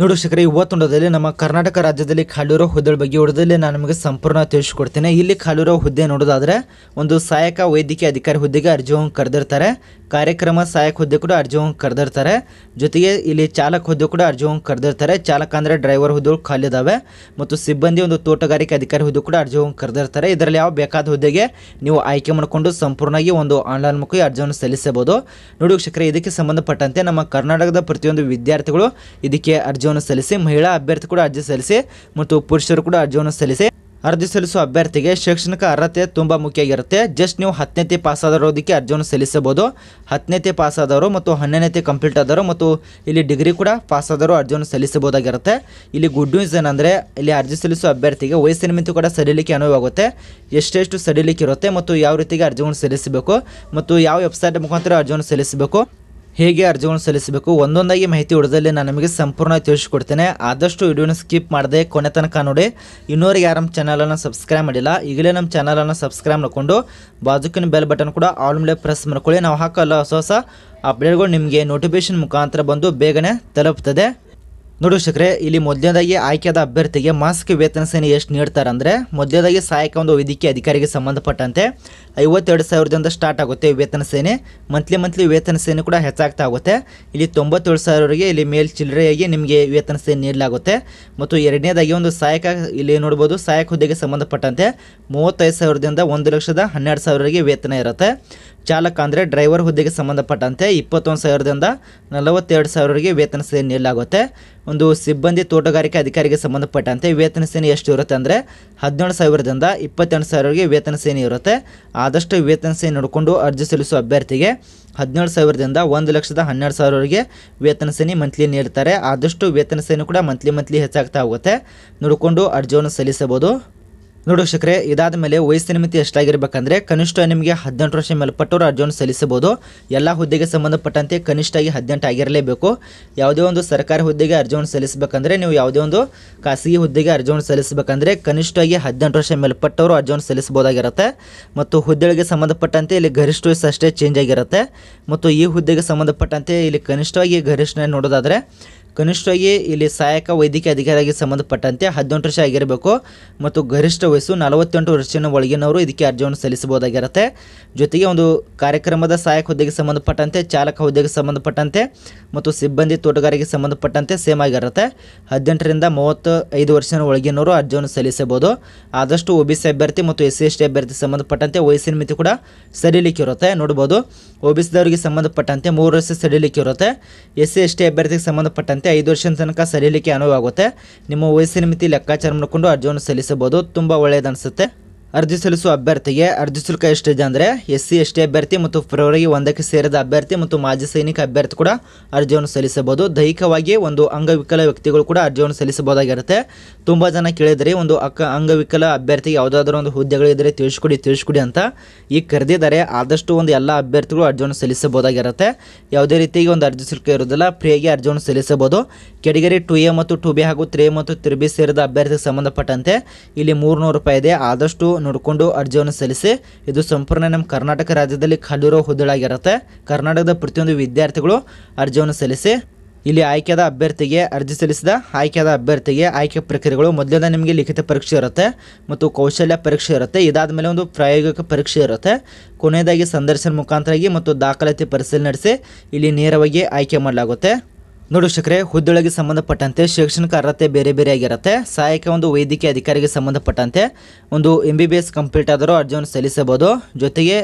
ನೋಡು ಇವತ್ತು ಇವತ್ತೊಂಡದಲ್ಲಿ ನಮ್ಮ ಕರ್ನಾಟಕ ರಾಜ್ಯದಲ್ಲಿ ಖಾಲಿರೋ ಹುದ್ದೆಗಳ ಬಗ್ಗೆ ಹೊಡೆದಲ್ಲಿ ನಾನು ನಿಮಗೆ ಸಂಪೂರ್ಣ ತಿಳಿಸ್ಕೊಡ್ತೇನೆ ಇಲ್ಲಿ ಖಾಲಿರೋ ಹುದ್ದೆ ನೋಡೋದಾದರೆ ಒಂದು ಸಹಾಯಕ ವೈದ್ಯಕೀಯ ಅಧಿಕಾರಿ ಹುದ್ದೆಗೆ ಅರ್ಜಿ ಕರೆದಿರ್ತಾರೆ ಕಾರ್ಯಕ್ರಮ ಸಹಾಯಕ ಹುದ್ದೆ ಕೂಡ ಹೋಗಿ ಕರೆದಿರ್ತಾರೆ ಜೊತೆಗೆ ಇಲ್ಲಿ ಚಾಲಕ ಹುದ್ದೆ ಕೂಡ ಹೋಗಿ ಕರೆದಿರ್ತಾರೆ ಚಾಲಕ ಅಂದರೆ ಡ್ರೈವರ್ ಹುದ್ದೆಗಳು ಖಾಲಿ ಇದಾವೆ ಮತ್ತು ಸಿಬ್ಬಂದಿ ಒಂದು ತೋಟಗಾರಿಕೆ ಅಧಿಕಾರಿ ಹುದ್ದೆ ಕೂಡ ಹೋಗಿ ಕರೆದಿರ್ತಾರೆ ಇದರಲ್ಲಿ ಯಾವ ಬೇಕಾದ ಹುದ್ದೆಗೆ ನೀವು ಆಯ್ಕೆ ಮಾಡಿಕೊಂಡು ಸಂಪೂರ್ಣವಾಗಿ ಒಂದು ಆನ್ಲೈನ್ ಮುಖ ಅರ್ಜಿಯನ್ನು ಸಲ್ಲಿಸಬಹುದು ನೋಡಿ ವೀಕ್ಷಕರೇ ಇದಕ್ಕೆ ಸಂಬಂಧಪಟ್ಟಂತೆ ನಮ್ಮ ಕರ್ನಾಟಕದ ಪ್ರತಿಯೊಂದು ವಿದ್ಯಾರ್ಥಿಗಳು ಇದಕ್ಕೆ ಅರ್ಜಿಯನ್ನು ಸಲ್ಲಿಸಿ ಮಹಿಳಾ ಅಭ್ಯರ್ಥಿ ಕೂಡ ಅರ್ಜಿ ಸಲ್ಲಿಸಿ ಮತ್ತು ಪುರುಷರು ಕೂಡ ಅರ್ಜಿಯನ್ನು ಸಲ್ಲಿಸಿ ಅರ್ಜಿ ಸಲ್ಲಿಸುವ ಅಭ್ಯರ್ಥಿಗೆ ಶೈಕ್ಷಣಿಕ ಅರ್ಹತೆ ತುಂಬ ಮುಖ್ಯ ಆಗಿರುತ್ತೆ ಜಸ್ಟ್ ನೀವು ಹತ್ತನೇತಿ ಪಾಸ್ ಅರ್ಜಿಯನ್ನು ಸಲ್ಲಿಸಬಹುದು ಹತ್ತನೇತಿ ಪಾಸಾದವರು ಮತ್ತು ಹನ್ನೊಂದನೇತಿ ಕಂಪ್ಲೀಟ್ ಆದವರು ಮತ್ತು ಇಲ್ಲಿ ಡಿಗ್ರಿ ಕೂಡ ಪಾಸಾದವರು ಅರ್ಜಿಯನ್ನು ಸಲ್ಲಿಸಬಹುದಾಗಿರುತ್ತೆ ಇಲ್ಲಿ ಗುಡ್ ನ್ಯೂಸ್ ಏನಂದರೆ ಇಲ್ಲಿ ಅರ್ಜಿ ಸಲ್ಲಿಸುವ ಅಭ್ಯರ್ಥಿಗೆ ವಯಸ್ಸಿನ ಮಿತಿ ಕೂಡ ಸಡಿಲಿಕ್ಕೆ ಅನುವಾಗುತ್ತೆ ಎಷ್ಟೆಷ್ಟು ಸಡಿಲಿಕ್ಕೆ ಇರುತ್ತೆ ಮತ್ತು ಯಾವ ರೀತಿಗೆ ಅರ್ಜಿಯನ್ನು ಸಲ್ಲಿಸಬೇಕು ಮತ್ತು ಯಾವ ವೆಬ್ಸೈಟ್ ಮುಖಾಂತರ ಅರ್ಜಿಯನ್ನು ಸಲ್ಲಿಸಬೇಕು ಹೇಗೆ ಅರ್ಜಿಗಳನ್ನು ಸಲ್ಲಿಸಬೇಕು ಒಂದೊಂದಾಗಿ ಮಾಹಿತಿ ಹೊಡೆದಲ್ಲಿ ನಾನು ನಿಮಗೆ ಸಂಪೂರ್ಣ ತಿಳಿಸಿಕೊಡ್ತೇನೆ ಆದಷ್ಟು ವಿಡಿಯೋನ ಸ್ಕಿಪ್ ಮಾಡದೆ ಕೊನೆ ತನಕ ನೋಡಿ ಇನ್ನೂರಿಗೆ ಯಾರು ನಮ್ಮ ಚಾನಲನ್ನು ಸಬ್ಸ್ಕ್ರೈಬ್ ಮಾಡಿಲ್ಲ ಈಗಲೇ ನಮ್ಮ ಚಾನಲನ್ನು ಸಬ್ಸ್ಕ್ರೈಬ್ ಮಾಡಿಕೊಂಡು ಬಾಜುಕಿನ ಬೆಲ್ ಬಟನ್ ಕೂಡ ಆಲ್ ಮೇಲೆ ಪ್ರೆಸ್ ಮಾಡ್ಕೊಳ್ಳಿ ನಾವು ಹಾಕಲ್ಲ ಹೊಸ ಹೊಸ ಅಪ್ಡೇಟ್ಗಳು ನಿಮಗೆ ನೋಟಿಫಿಕೇಶನ್ ಮುಖಾಂತರ ಬಂದು ಬೇಗನೆ ತಲುಪ್ತದೆ ನೋಡಿ ಶಕ್ರೆ ಇಲ್ಲಿ ಮೊದಲನೇದಾಗಿ ಆಯ್ಕೆಯಾದ ಅಭ್ಯರ್ಥಿಗೆ ಮಾಸಿಕ ವೇತನ ಸೇನೆ ಎಷ್ಟು ನೀಡ್ತಾರೆ ಅಂದರೆ ಮೊದಲನೇದಾಗಿ ಸಹಾಯಕ ಒಂದು ವೈದ್ಯಕೀಯ ಅಧಿಕಾರಿಗೆ ಸಂಬಂಧಪಟ್ಟಂತೆ ಐವತ್ತೆರಡು ಸಾವಿರದಿಂದ ಸ್ಟಾರ್ಟ್ ಆಗುತ್ತೆ ವೇತನ ಸೇನೆ ಮಂತ್ಲಿ ಮಂತ್ಲಿ ವೇತನ ಸೇನೆ ಕೂಡ ಹೆಚ್ಚಾಗ್ತಾ ಆಗುತ್ತೆ ಇಲ್ಲಿ ತೊಂಬತ್ತೇಳು ಸಾವಿರವರೆಗೆ ಇಲ್ಲಿ ಮೇಲ್ ಚಿಲ್ಲರೆಯಾಗಿ ನಿಮಗೆ ವೇತನ ಸೇನೆ ನೀಡಲಾಗುತ್ತೆ ಮತ್ತು ಎರಡನೇದಾಗಿ ಒಂದು ಸಹಾಯಕ ಇಲ್ಲಿ ನೋಡ್ಬೋದು ಸಹಾಯಕ ಹುದ್ದೆಗೆ ಸಂಬಂಧಪಟ್ಟಂತೆ ಮೂವತ್ತೈದು ಸಾವಿರದಿಂದ ಒಂದು ಲಕ್ಷದ ಹನ್ನೆರಡು ಸಾವಿರವರಿಗೆ ವೇತನ ಇರುತ್ತೆ ಚಾಲಕ ಅಂದರೆ ಡ್ರೈವರ್ ಹುದ್ದೆಗೆ ಸಂಬಂಧಪಟ್ಟಂತೆ ಇಪ್ಪತ್ತೊಂದು ಸಾವಿರದಿಂದ ನಲವತ್ತೆರಡು ಸಾವಿರವರೆಗೆ ವೇತನ ಸೇನೆ ನೀಡಲಾಗುತ್ತೆ ಒಂದು ಸಿಬ್ಬಂದಿ ತೋಟಗಾರಿಕೆ ಅಧಿಕಾರಿಗೆ ಸಂಬಂಧಪಟ್ಟಂತೆ ವೇತನ ಸೇನೆ ಎಷ್ಟು ಇರುತ್ತೆ ಅಂದರೆ ಹದಿನೇಳು ಸಾವಿರದಿಂದ ಇಪ್ಪತ್ತೆಂಟು ಸಾವಿರವರೆಗೆ ವೇತನ ಸೇನೆ ಇರುತ್ತೆ ಆದಷ್ಟು ವೇತನ ಸೇನೆ ನೋಡಿಕೊಂಡು ಅರ್ಜಿ ಸಲ್ಲಿಸುವ ಅಭ್ಯರ್ಥಿಗೆ ಹದಿನೇಳು ಸಾವಿರದಿಂದ ಒಂದು ಲಕ್ಷದ ಹನ್ನೆರಡು ಸಾವಿರವರೆಗೆ ವೇತನ ಸೇನೆ ಮಂತ್ಲಿ ನೀಡ್ತಾರೆ ಆದಷ್ಟು ವೇತನ ಸೇನೆ ಕೂಡ ಮಂತ್ಲಿ ಮಂತ್ಲಿ ಹೆಚ್ಚಾಗ್ತಾ ಹೋಗುತ್ತೆ ನೋಡಿಕೊಂಡು ಅರ್ಜಿಯನ್ನು ಸಲ್ಲಿಸಬಹುದು ನೋಡಿ ಶಕ್ರೆ ಇದಾದ ಮೇಲೆ ವಯಸ್ಸಿನ ಮಿತಿ ಎಷ್ಟಾಗಿರ್ಬೇಕಂದ್ರೆ ಕನಿಷ್ಠ ನಿಮಗೆ ಹದಿನೆಂಟು ವರ್ಷ ಮೇಲ್ಪಟ್ಟವರು ಅರ್ಜಿಯನ್ನು ಸಲ್ಲಿಸಬಹುದು ಎಲ್ಲ ಹುದ್ದೆಗೆ ಸಂಬಂಧಪಟ್ಟಂತೆ ಕನಿಷ್ಠಾಗಿ ಹದಿನೆಂಟು ಆಗಿರಲೇಬೇಕು ಯಾವುದೇ ಒಂದು ಸರ್ಕಾರಿ ಹುದ್ದೆಗೆ ಅರ್ಜಿಯನ್ನು ಸಲ್ಲಿಸಬೇಕಂದ್ರೆ ನೀವು ಯಾವುದೇ ಒಂದು ಖಾಸಗಿ ಹುದ್ದೆಗೆ ಅರ್ಜಿಯನ್ನು ಸಲ್ಲಿಸಬೇಕಂದ್ರೆ ಕನಿಷ್ಠವಾಗಿ ಹದಿನೆಂಟು ವರ್ಷ ಮೇಲ್ಪಟ್ಟವರು ಅರ್ಜಿಯನ್ನು ಸಲ್ಲಿಸಬಹುದಾಗಿರುತ್ತೆ ಮತ್ತು ಹುದ್ದೆಗಳಿಗೆ ಸಂಬಂಧಪಟ್ಟಂತೆ ಇಲ್ಲಿ ಗರಿಷ್ಠ ವಯಸ್ಸು ಅಷ್ಟೇ ಚೇಂಜ್ ಆಗಿರುತ್ತೆ ಮತ್ತು ಈ ಹುದ್ದೆಗೆ ಸಂಬಂಧಪಟ್ಟಂತೆ ಇಲ್ಲಿ ಕನಿಷ್ಠವಾಗಿ ಗರಿಷ್ಠ ನೋಡೋದಾದರೆ ಕನಿಷ್ಠವಾಗಿ ಇಲ್ಲಿ ಸಹಾಯಕ ವೈದ್ಯಕೀಯ ಅಧಿಕಾರಿಗೆ ಸಂಬಂಧಪಟ್ಟಂತೆ ಹದಿನೆಂಟು ವರ್ಷ ಆಗಿರಬೇಕು ಮತ್ತು ಗರಿಷ್ಠ ವಯಸ್ಸು ನಲವತ್ತೆಂಟು ವರ್ಷದ ಒಳಗಿನವರು ಇದಕ್ಕೆ ಅರ್ಜಿಯನ್ನು ಸಲ್ಲಿಸಬಹುದಾಗಿರುತ್ತೆ ಜೊತೆಗೆ ಒಂದು ಕಾರ್ಯಕ್ರಮದ ಸಹಾಯಕ ಹುದ್ದೆಗೆ ಸಂಬಂಧಪಟ್ಟಂತೆ ಚಾಲಕ ಹುದ್ದೆಗೆ ಸಂಬಂಧಪಟ್ಟಂತೆ ಮತ್ತು ಸಿಬ್ಬಂದಿ ತೋಟಗಾರಿಕೆ ಸಂಬಂಧಪಟ್ಟಂತೆ ಸೇಮ್ ಆಗಿರುತ್ತೆ ಹದಿನೆಂಟರಿಂದ ಮೂವತ್ತು ಐದು ವರ್ಷದ ಒಳಗಿನವರು ಅರ್ಜಿಯನ್ನು ಸಲ್ಲಿಸಬಹುದು ಆದಷ್ಟು ಒ ಬಿ ಸಿ ಅಭ್ಯರ್ಥಿ ಮತ್ತು ಎಸ್ ಸಿ ಎಸ್ ಟಿ ಅಭ್ಯರ್ಥಿ ಸಂಬಂಧಪಟ್ಟಂತೆ ವಯಸ್ಸಿನ ಮಿತಿ ಕೂಡ ಇರುತ್ತೆ ನೋಡ್ಬೋದು ಒ ಬಿ ಸಿದವರಿಗೆ ಸಂಬಂಧಪಟ್ಟಂತೆ ಮೂರು ವರ್ಷ ಇರುತ್ತೆ ಎಸ್ ಸಿ ಎಸ್ ಟಿ ಅಭ್ಯರ್ಥಿಗೆ ಸಂಬಂಧಪಟ್ಟಂತೆ ಐದು ವರ್ಷದ ತನಕ ಸಲೀಲಿಕ್ಕೆ ಅನುವಾಗುತ್ತೆ ನಿಮ್ಮ ವಯಸ್ಸಿನ ಮಿತಿ ಲೆಕ್ಕಾಚಾರ ಮಾಡಿಕೊಂಡು ಅರ್ಜಿಯನ್ನು ಸಲ್ಲಿಸಬಹುದು ತುಂಬ ಅನ್ಸುತ್ತೆ ಅರ್ಜಿ ಸಲ್ಲಿಸುವ ಅಭ್ಯರ್ಥಿಗೆ ಅರ್ಜಿ ಶುಲ್ಕ ಎಷ್ಟಿದೆ ಅಂದರೆ ಎಸ್ ಸಿ ಎಸ್ ಟಿ ಅಭ್ಯರ್ಥಿ ಮತ್ತು ಫೆಬ್ರವರಿ ಒಂದಕ್ಕೆ ಸೇರಿದ ಅಭ್ಯರ್ಥಿ ಮತ್ತು ಮಾಜಿ ಸೈನಿಕ ಅಭ್ಯರ್ಥಿ ಕೂಡ ಅರ್ಜಿಯನ್ನು ಸಲ್ಲಿಸಬಹುದು ದೈಹಿಕವಾಗಿ ಒಂದು ಅಂಗವಿಕಲ ವ್ಯಕ್ತಿಗಳು ಕೂಡ ಅರ್ಜಿಯನ್ನು ಸಲ್ಲಿಸಬಹುದಾಗಿರುತ್ತೆ ತುಂಬ ಜನ ಕೇಳಿದರೆ ಒಂದು ಅಕ್ಕ ಅಂಗವಿಕಲ ಅಭ್ಯರ್ಥಿಗೆ ಯಾವುದಾದ್ರೂ ಒಂದು ಹುದ್ದೆಗಳಿದ್ದರೆ ತಿಳಿಸ್ಕೊಡಿ ತಿಳಿಸ್ಕೊಡಿ ಅಂತ ಈಗ ಕರೆದಿದ್ದಾರೆ ಆದಷ್ಟು ಒಂದು ಎಲ್ಲ ಅಭ್ಯರ್ಥಿಗಳು ಅರ್ಜಿಯನ್ನು ಸಲ್ಲಿಸಬಹುದಾಗಿರುತ್ತೆ ಯಾವುದೇ ರೀತಿಗೆ ಒಂದು ಅರ್ಜಿ ಶುಲ್ಕ ಇರೋದಿಲ್ಲ ಫ್ರೀಯಾಗಿ ಅರ್ಜಿಯನ್ನು ಸಲ್ಲಿಸಬಹುದು ಕೆಟಗರಿ ಟು ಎ ಮತ್ತು ಟು ಬಿ ಹಾಗೂ ತ್ರೀ ಮತ್ತು ತ್ರಿ ಬಿ ಸೇರಿದ ಅಭ್ಯರ್ಥಿಗೆ ಸಂಬಂಧಪಟ್ಟಂತೆ ಇಲ್ಲಿ ಮೂರುನೂರು ರೂಪಾಯಿ ಇದೆ ಆದಷ್ಟು ನೋಡಿಕೊಂಡು ಅರ್ಜಿಯನ್ನು ಸಲ್ಲಿಸಿ ಇದು ಸಂಪೂರ್ಣ ನಮ್ಮ ಕರ್ನಾಟಕ ರಾಜ್ಯದಲ್ಲಿ ಖಾಲಿರೋ ಹುದ್ದಳಾಗಿರುತ್ತೆ ಕರ್ನಾಟಕದ ಪ್ರತಿಯೊಂದು ವಿದ್ಯಾರ್ಥಿಗಳು ಅರ್ಜಿಯನ್ನು ಸಲ್ಲಿಸಿ ಇಲ್ಲಿ ಆಯ್ಕೆಯಾದ ಅಭ್ಯರ್ಥಿಗೆ ಅರ್ಜಿ ಸಲ್ಲಿಸಿದ ಆಯ್ಕೆಯಾದ ಅಭ್ಯರ್ಥಿಗೆ ಆಯ್ಕೆ ಪ್ರಕ್ರಿಯೆಗಳು ಮೊದಲನೇ ನಿಮಗೆ ಲಿಖಿತ ಪರೀಕ್ಷೆ ಇರುತ್ತೆ ಮತ್ತು ಕೌಶಲ್ಯ ಪರೀಕ್ಷೆ ಇರುತ್ತೆ ಇದಾದ ಮೇಲೆ ಒಂದು ಪ್ರಾಯೋಗಿಕ ಪರೀಕ್ಷೆ ಇರುತ್ತೆ ಕೊನೆಯದಾಗಿ ಸಂದರ್ಶನ ಮುಖಾಂತರಾಗಿ ಮತ್ತು ದಾಖಲಾತಿ ಪರಿಶೀಲನೆ ನಡೆಸಿ ಇಲ್ಲಿ ನೇರವಾಗಿ ಆಯ್ಕೆ ಮಾಡಲಾಗುತ್ತೆ ನೋಡಿ ವೀಕ್ಷಕರೇ ಹುದ್ದೊಳಗೆ ಸಂಬಂಧಪಟ್ಟಂತೆ ಶೈಕ್ಷಣಿಕ ಅರ್ಹತೆ ಬೇರೆ ಬೇರೆ ಆಗಿರುತ್ತೆ ಸಹಾಯಕ ಒಂದು ವೈದ್ಯಕೀಯ ಅಧಿಕಾರಿಗೆ ಸಂಬಂಧಪಟ್ಟಂತೆ ಒಂದು M B B S complete ಆದರೂ ಅರ್ಜಿಯನ್ನು ಸಲ್ಲಿಸಬಹುದು ಜೊತೆಗೆ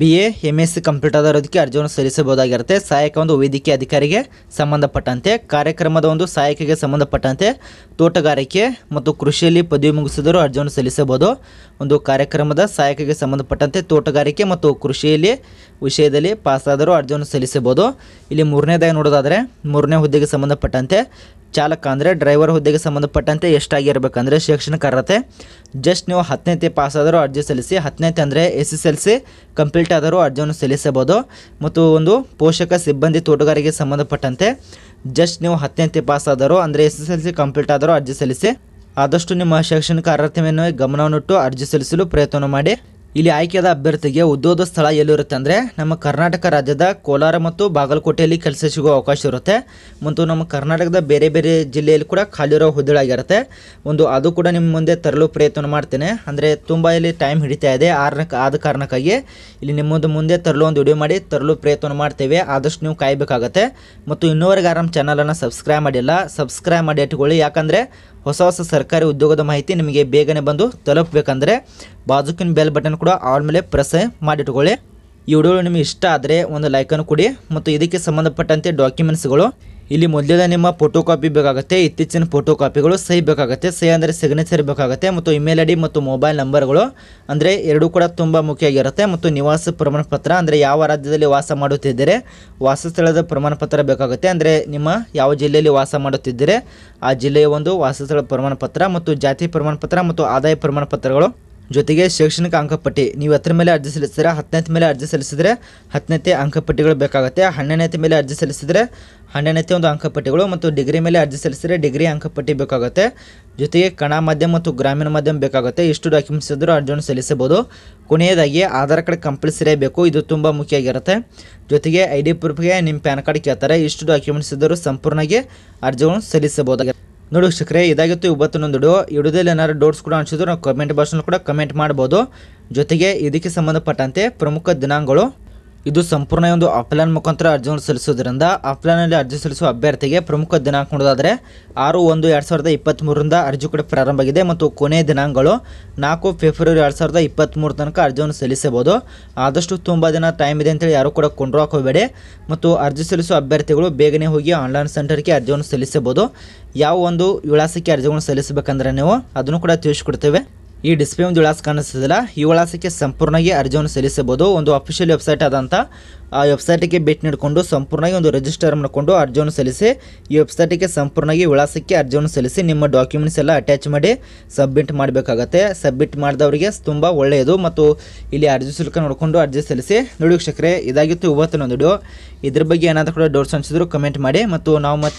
B A M S C complete ಆದರೋದಕ್ಕೆ ಅರ್ಜಿಯನ್ನು ಸಲ್ಲಿಸಬಹುದಾಗಿರುತ್ತೆ ಸಹಾಯಕ ಒಂದು ವೈದ್ಯಕೀಯ ಅಧಿಕಾರಿಗೆ ಸಂಬಂಧಪಟ್ಟಂತೆ ಕಾರ್ಯಕ್ರಮದ ಒಂದು ಸಹಾಯಕಿಗೆ ಸಂಬಂಧಪಟ್ಟಂತೆ ತೋಟಗಾರಿಕೆ ಮತ್ತು ಕೃಷಿಯಲ್ಲಿ ಪದವಿ ಮುಗಿಸಿದರೂ ಅರ್ಜಿಯನ್ನು ಸಲ್ಲಿಸಬಹುದು ಒಂದು ಕಾರ್ಯಕ್ರಮದ ಸಹಾಯಕಿಗೆ ಸಂಬಂಧಪಟ್ಟಂತೆ ತೋಟಗಾರಿಕೆ ಮತ್ತು ಕೃಷಿಯಲ್ಲಿ ವಿಷಯದಲ್ಲಿ ಪಾಸಾದರೂ ಅರ್ಜಿಯನ್ನು ಸಲ್ಲಿಸಬಹುದು ಇಲ್ಲಿ ಮೂರನೇದಾಗಿ ನೋಡೋದಾದರೆ ಮೂರನೇ ಹುದ್ದೆಗೆ ಸಂಬಂಧಪಟ್ಟಂತೆ ಚಾಲಕ ಅಂದರೆ ಡ್ರೈವರ್ ಹುದ್ದೆಗೆ ಸಂಬಂಧಪಟ್ಟಂತೆ ಎಷ್ಟಾಗಿರಬೇಕಂದ್ರೆ ಶೈಕ್ಷಣಿಕ ಅರ್ಹತೆ ಜಸ್ಟ್ ನೀವು ಹತ್ತನೇತೆ ಪಾಸಾದರೂ ಅರ್ಜಿ ಸಲ್ಲಿಸಿ ಹತ್ತನೇತಿ ಅಂದರೆ S S L C complete complete ಆದರೂ ಅರ್ಜಿಯನ್ನು ಸಲ್ಲಿಸಬಹುದು ಮತ್ತು ಒಂದು ಪೋಷಕ ಸಿಬ್ಬಂದಿ ತೋಟಗಾರಿಕೆ ಸಂಬಂಧಪಟ್ಟಂತೆ ಜಸ್ಟ್ ನೀವು ಹತ್ತನೇ ಆದರೂ ಅಂದರೆ S S L C complete ಆದರೂ ಅರ್ಜಿ ಸಲ್ಲಿಸಿ ಆದಷ್ಟು ನಿಮ್ಮ ಶೈಕ್ಷಣಿಕ ಅರ್ಹತೆಯನ್ನು ಗಮನವನ್ನುಟ್ಟು ಅರ್ಜಿ ಸಲ್ಲಿಸಲು ಪ್ರಯತ್ನ ಮಾಡಿ ಇಲ್ಲಿ ಆಯ್ಕೆಯಾದ ಅಭ್ಯರ್ಥಿಗೆ ಉದ್ಯೋಗ ಸ್ಥಳ ಎಲ್ಲಿರುತ್ತೆ ಅಂದರೆ ನಮ್ಮ ಕರ್ನಾಟಕ ರಾಜ್ಯದ ಕೋಲಾರ ಮತ್ತು ಬಾಗಲಕೋಟೆಯಲ್ಲಿ ಕೆಲಸ ಸಿಗೋ ಅವಕಾಶ ಇರುತ್ತೆ ಮತ್ತು ನಮ್ಮ ಕರ್ನಾಟಕದ ಬೇರೆ ಬೇರೆ ಜಿಲ್ಲೆಯಲ್ಲಿ ಕೂಡ ಖಾಲಿ ಇರೋ ಹುದ್ದೆಗಳಾಗಿರುತ್ತೆ ಒಂದು ಅದು ಕೂಡ ನಿಮ್ಮ ಮುಂದೆ ತರಲು ಪ್ರಯತ್ನ ಮಾಡ್ತೇನೆ ಅಂದರೆ ತುಂಬ ಇಲ್ಲಿ ಟೈಮ್ ಹಿಡಿತಾ ಇದೆ ಆರ್ನ ಆದ ಕಾರಣಕ್ಕಾಗಿ ಇಲ್ಲಿ ನಿಮ್ಮ ಮುಂದೆ ತರಲು ಒಂದು ವಿಡಿಯೋ ಮಾಡಿ ತರಲು ಪ್ರಯತ್ನ ಮಾಡ್ತೇವೆ ಆದಷ್ಟು ನೀವು ಕಾಯಬೇಕಾಗತ್ತೆ ಮತ್ತು ಇನ್ನೂವರೆಗೆ ಆರಾಮ್ ಚಾನಲನ್ನು ಸಬ್ಸ್ಕ್ರೈಬ್ ಮಾಡಿಲ್ಲ ಸಬ್ಸ್ಕ್ರೈಬ್ ಮಾಡಿ ಇಟ್ಕೊಳ್ಳಿ ಯಾಕಂದರೆ ಹೊಸ ಹೊಸ ಸರ್ಕಾರಿ ಉದ್ಯೋಗದ ಮಾಹಿತಿ ನಿಮಗೆ ಬೇಗನೆ ಬಂದು ತಲುಪಬೇಕಂದ್ರೆ ಬಾಜುಕಿನ ಬೆಲ್ ಬಟನ್ ಕೂಡ ಆಲ್ ಮೇಲೆ ಪ್ರೆಸ್ ಮಾಡಿಟ್ಕೊಳ್ಳಿ ಈ ವಿಡಿಯೋ ನಿಮಗೆ ಇಷ್ಟ ಆದರೆ ಒಂದು ಲೈಕನ್ನು ಕೊಡಿ ಮತ್ತು ಇದಕ್ಕೆ ಸಂಬಂಧಪಟ್ಟಂತೆ ಡಾಕ್ಯುಮೆಂಟ್ಸ್ಗಳು ಇಲ್ಲಿ ಮೊದಲೇ ನಿಮ್ಮ ಫೋಟೋ ಕಾಪಿ ಬೇಕಾಗುತ್ತೆ ಇತ್ತೀಚಿನ ಫೋಟೋ ಕಾಪಿಗಳು ಸಹಿ ಬೇಕಾಗುತ್ತೆ ಸಹಿ ಅಂದರೆ ಸಿಗ್ನೇಚರ್ ಬೇಕಾಗುತ್ತೆ ಮತ್ತು ಇಮೇಲ್ ಐ ಡಿ ಮತ್ತು ಮೊಬೈಲ್ ನಂಬರ್ಗಳು ಅಂದರೆ ಎರಡೂ ಕೂಡ ತುಂಬ ಮುಖ್ಯವಾಗಿರುತ್ತೆ ಮತ್ತು ನಿವಾಸ ಪ್ರಮಾಣ ಪತ್ರ ಅಂದರೆ ಯಾವ ರಾಜ್ಯದಲ್ಲಿ ವಾಸ ಮಾಡುತ್ತಿದ್ದರೆ ವಾಸಸ್ಥಳದ ಪ್ರಮಾಣ ಪತ್ರ ಬೇಕಾಗುತ್ತೆ ಅಂದರೆ ನಿಮ್ಮ ಯಾವ ಜಿಲ್ಲೆಯಲ್ಲಿ ವಾಸ ಮಾಡುತ್ತಿದ್ದರೆ ಆ ಜಿಲ್ಲೆಯ ಒಂದು ವಾಸಸ್ಥಳ ಪ್ರಮಾಣ ಪತ್ರ ಮತ್ತು ಜಾತಿ ಪ್ರಮಾಣ ಪತ್ರ ಮತ್ತು ಆದಾಯ ಪ್ರಮಾಣ ಪತ್ರಗಳು ಜೊತೆಗೆ ಶೈಕ್ಷಣಿಕ ಅಂಕಪಟ್ಟಿ ನೀವು ಹತ್ತರ ಮೇಲೆ ಅರ್ಜಿ ಸಲ್ಲಿಸಿದ್ರೆ ಹತ್ತನೇತಿ ಮೇಲೆ ಅರ್ಜಿ ಸಲ್ಲಿಸಿದರೆ ಹತ್ತನೇತೆ ಅಂಕಪಟ್ಟಿಗಳು ಬೇಕಾಗುತ್ತೆ ಹನ್ನೆರಡನೇತಿ ಮೇಲೆ ಅರ್ಜಿ ಸಲ್ಲಿಸಿದರೆ ಹನ್ನೆರಡನೇತಿ ಒಂದು ಅಂಕಪಟ್ಟಿಗಳು ಮತ್ತು ಡಿಗ್ರಿ ಮೇಲೆ ಅರ್ಜಿ ಸಲ್ಲಿಸಿದರೆ ಡಿಗ್ರಿ ಅಂಕಪಟ್ಟಿ ಬೇಕಾಗುತ್ತೆ ಜೊತೆಗೆ ಕಣ ಮಾಧ್ಯಮ ಮತ್ತು ಗ್ರಾಮೀಣ ಮಾಧ್ಯಮ ಬೇಕಾಗುತ್ತೆ ಇಷ್ಟು ಡಾಕ್ಯುಮೆಂಟ್ಸ್ ಇದ್ದರೂ ಅರ್ಜಿಯನ್ನು ಸಲ್ಲಿಸಬಹುದು ಕೊನೆಯದಾಗಿ ಆಧಾರ್ ಕಾರ್ಡ್ ಕಂಪಲ್ಸರಿ ಬೇಕು ಇದು ತುಂಬ ಮುಖ್ಯ ಆಗಿರುತ್ತೆ ಜೊತೆಗೆ ಐ ಡಿ ಪ್ರೂಫ್ಗೆ ನಿಮ್ಮ ಪ್ಯಾನ್ ಕಾರ್ಡ್ ಕೇಳ್ತಾರೆ ಇಷ್ಟು ಡಾಕ್ಯುಮೆಂಟ್ಸ್ ಇದ್ದರೂ ಸಂಪೂರ್ಣವಾಗಿ ಅರ್ಜಿಗಳನ್ನು ಸಲ್ಲಿಸಬಹುದಾಗಿದೆ ನೋಡಿ ಶಕ್ರೆ ಇದಾಗಿತ್ತು ಇವತ್ತಿನೊಂದು ಇಡೋದಲ್ಲಿ ಏನಾದ್ರು ಡೋರ್ಸ್ ಕೂಡ ಅನಿಸಿದ್ರು ನಾವು ಕಮೆಂಟ್ ಬಾಕ್ಸ್ನಲ್ಲಿ ಕೂಡ ಕಮೆಂಟ್ ಮಾಡ್ಬೋದು ಜೊತೆಗೆ ಇದಕ್ಕೆ ಸಂಬಂಧಪಟ್ಟಂತೆ ಪ್ರಮುಖ ದಿನಾಂಕಗಳು ಇದು ಸಂಪೂರ್ಣ ಒಂದು ಆಫ್ಲೈನ್ ಮುಖಾಂತರ ಅರ್ಜಿಯನ್ನು ಸಲ್ಲಿಸೋದ್ರಿಂದ ಆಫ್ಲೈನಲ್ಲಿ ಅರ್ಜಿ ಸಲ್ಲಿಸುವ ಅಭ್ಯರ್ಥಿಗೆ ಪ್ರಮುಖ ದಿನಾಂಕ ನೋಡೋದಾದರೆ ಆರು ಒಂದು ಎರಡು ಸಾವಿರದ ಇಪ್ಪತ್ತ್ಮೂರರಿಂದ ಅರ್ಜಿ ಕೂಡ ಪ್ರಾರಂಭವಾಗಿದೆ ಮತ್ತು ಕೊನೆಯ ದಿನಾಂಕಗಳು ನಾಲ್ಕು ಫೆಬ್ರವರಿ ಎರಡು ಸಾವಿರದ ಇಪ್ಪತ್ತ್ಮೂರು ತನಕ ಅರ್ಜಿಯನ್ನು ಸಲ್ಲಿಸಬಹುದು ಆದಷ್ಟು ತುಂಬ ದಿನ ಟೈಮ್ ಇದೆ ಅಂತೇಳಿ ಯಾರೂ ಕೂಡ ಕೊಂಡ್ರು ಹಾಕೋಬೇಡಿ ಮತ್ತು ಅರ್ಜಿ ಸಲ್ಲಿಸುವ ಅಭ್ಯರ್ಥಿಗಳು ಬೇಗನೆ ಹೋಗಿ ಆನ್ಲೈನ್ ಸೆಂಟರ್ಗೆ ಅರ್ಜಿಯನ್ನು ಸಲ್ಲಿಸಬಹುದು ಯಾವ ಒಂದು ವಿಳಾಸಕ್ಕೆ ಅರ್ಜಿಗಳನ್ನು ಸಲ್ಲಿಸಬೇಕಂದ್ರೆ ನೀವು ಅದನ್ನು ಕೂಡ ತಿಳಿಸ್ಕೊಡ್ತೇವೆ ಈ ಡಿಸ್ಪ್ಲೇ ಒಂದು ವಿಳಾಸ ಕಾಣಿಸ್ತದಲ್ಲ ಈ ವಿಳಾಸಕ್ಕೆ ಸಂಪೂರ್ಣವಾಗಿ ಅರ್ಜಿಯನ್ನು ಸಲ್ಲಿಸಬಹುದು ಒಂದು ಅಫಿಷಿಯಲ್ ವೆಬ್ಸೈಟ್ ಆದಂಥ ಆ ವೆಬ್ಸೈಟ್ಗೆ ಭೇಟಿ ನೀಡಿಕೊಂಡು ಸಂಪೂರ್ಣವಾಗಿ ಒಂದು ರಿಜಿಸ್ಟರ್ ಮಾಡಿಕೊಂಡು ಅರ್ಜಿಯನ್ನು ಸಲ್ಲಿಸಿ ಈ ವೆಬ್ಸೈಟಿಗೆ ಸಂಪೂರ್ಣವಾಗಿ ವಿಳಾಸಕ್ಕೆ ಅರ್ಜಿಯನ್ನು ಸಲ್ಲಿಸಿ ನಿಮ್ಮ ಡಾಕ್ಯುಮೆಂಟ್ಸ್ ಎಲ್ಲ ಅಟ್ಯಾಚ್ ಮಾಡಿ ಸಬ್ಮಿಟ್ ಮಾಡಬೇಕಾಗತ್ತೆ ಸಬ್ಮಿಟ್ ಮಾಡಿದವರಿಗೆ ತುಂಬ ಒಳ್ಳೆಯದು ಮತ್ತು ಇಲ್ಲಿ ಅರ್ಜಿ ಶುಲ್ಕ ನೋಡಿಕೊಂಡು ಅರ್ಜಿ ಸಲ್ಲಿಸಿ ನೋಡಿ ವೀಕ್ಷಕರೇ ಇದಾಗಿತ್ತು ಇವತ್ತಿನ ಒಂದು ವಿಡಿಯೋ ಇದ್ರ ಬಗ್ಗೆ ಏನಾದರೂ ಕೂಡ ಡೌಟ್ಸ್ ಅನಿಸಿದ್ರು ಕಮೆಂಟ್ ಮಾಡಿ ಮತ್ತು ನಾವು ಮತ್ತೆ